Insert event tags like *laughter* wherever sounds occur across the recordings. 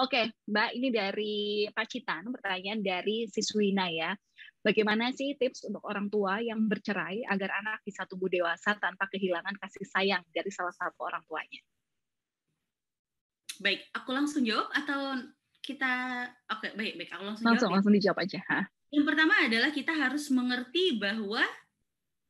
Oke, Mbak, ini dari Pacitan, pertanyaan dari Siswina ya. Bagaimana sih tips untuk orang tua yang bercerai agar anak bisa tumbuh dewasa tanpa kehilangan kasih sayang dari salah satu orang tuanya? Baik, aku langsung jawab atau kita oke okay, baik baik aku langsung langsung jawab, ya? langsung dijawab aja. Ha? Yang pertama adalah kita harus mengerti bahwa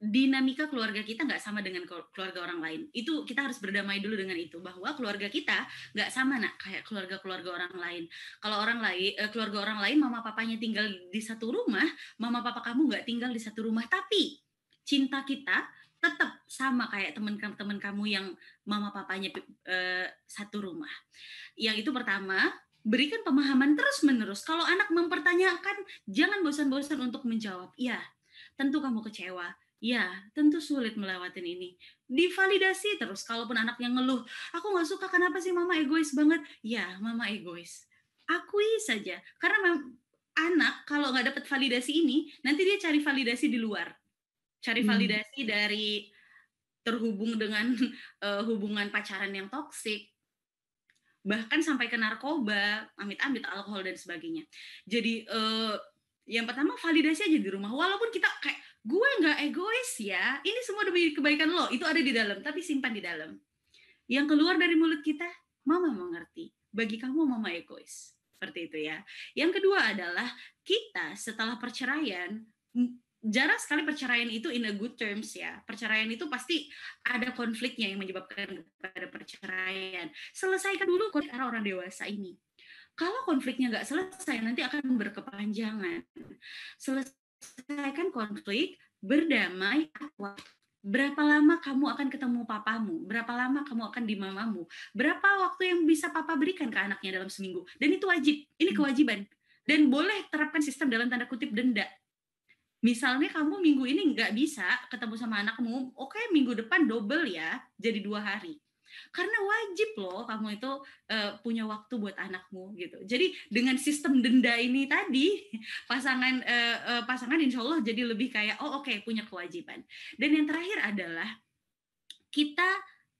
dinamika keluarga kita nggak sama dengan keluarga orang lain. Itu kita harus berdamai dulu dengan itu bahwa keluarga kita nggak sama nak kayak keluarga keluarga orang lain. Kalau orang lain eh, keluarga orang lain mama papanya tinggal di satu rumah, mama papa kamu nggak tinggal di satu rumah tapi cinta kita tetap sama kayak teman-teman kamu yang mama papanya uh, satu rumah. Yang itu pertama, berikan pemahaman terus-menerus. Kalau anak mempertanyakan, jangan bosan-bosan untuk menjawab, "Iya, tentu kamu kecewa Ya, tentu sulit melewatin ini. Divalidasi terus, kalaupun anak yang ngeluh, aku nggak suka, kenapa sih mama egois banget? Ya, mama egois. Akui saja, karena anak kalau nggak dapat validasi ini, nanti dia cari validasi di luar. Cari hmm. validasi hmm. dari terhubung dengan uh, *laughs* hubungan pacaran yang toksik, bahkan sampai ke narkoba, amit-amit, alkohol, dan sebagainya. Jadi, uh, yang pertama validasi aja di rumah, walaupun kita kayak gue nggak egois ya ini semua demi kebaikan lo itu ada di dalam tapi simpan di dalam yang keluar dari mulut kita mama mengerti bagi kamu mama egois seperti itu ya yang kedua adalah kita setelah perceraian jarang sekali perceraian itu in a good terms ya. Perceraian itu pasti ada konfliknya yang menyebabkan kepada perceraian. Selesaikan dulu konflik antara orang dewasa ini. Kalau konfliknya nggak selesai, nanti akan berkepanjangan. Selesai menyelesaikan konflik, berdamai, berapa lama kamu akan ketemu papamu, berapa lama kamu akan di mamamu, berapa waktu yang bisa papa berikan ke anaknya dalam seminggu. Dan itu wajib, ini hmm. kewajiban. Dan boleh terapkan sistem dalam tanda kutip denda. Misalnya kamu minggu ini nggak bisa ketemu sama anakmu, oke okay, minggu depan double ya, jadi dua hari. Karena wajib loh kamu itu uh, punya waktu buat anakmu gitu. Jadi dengan sistem denda ini tadi *laughs* pasangan uh, uh, pasangan insya Allah jadi lebih kayak oh oke okay, punya kewajiban. Dan yang terakhir adalah kita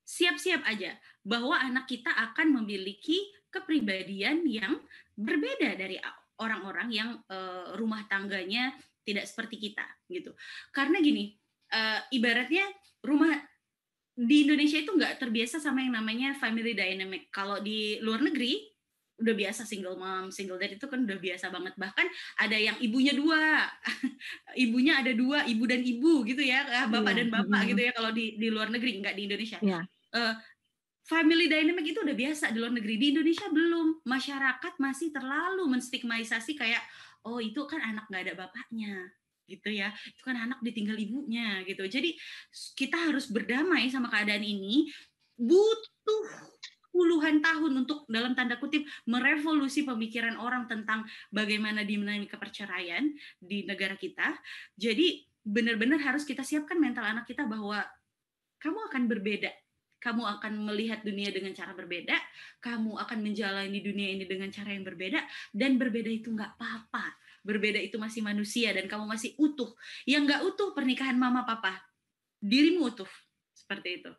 siap-siap aja bahwa anak kita akan memiliki kepribadian yang berbeda dari orang-orang yang uh, rumah tangganya tidak seperti kita gitu. Karena gini, uh, ibaratnya rumah di Indonesia itu nggak terbiasa sama yang namanya family dynamic. Kalau di luar negeri udah biasa single mom, single dad itu kan udah biasa banget. Bahkan ada yang ibunya dua, *laughs* ibunya ada dua, ibu dan ibu gitu ya, eh, bapak yeah. dan bapak yeah. gitu ya. Kalau di di luar negeri nggak di Indonesia. Yeah. Iya. Uh, family dynamic itu udah biasa di luar negeri. Di Indonesia belum. Masyarakat masih terlalu menstigmatisasi kayak oh itu kan anak nggak ada bapaknya gitu ya itu kan anak ditinggal ibunya gitu jadi kita harus berdamai sama keadaan ini butuh puluhan tahun untuk dalam tanda kutip merevolusi pemikiran orang tentang bagaimana dinamika perceraian di negara kita jadi benar-benar harus kita siapkan mental anak kita bahwa kamu akan berbeda kamu akan melihat dunia dengan cara berbeda, kamu akan menjalani dunia ini dengan cara yang berbeda, dan berbeda itu nggak apa-apa berbeda itu masih manusia dan kamu masih utuh. Yang nggak utuh pernikahan mama papa, dirimu utuh seperti itu.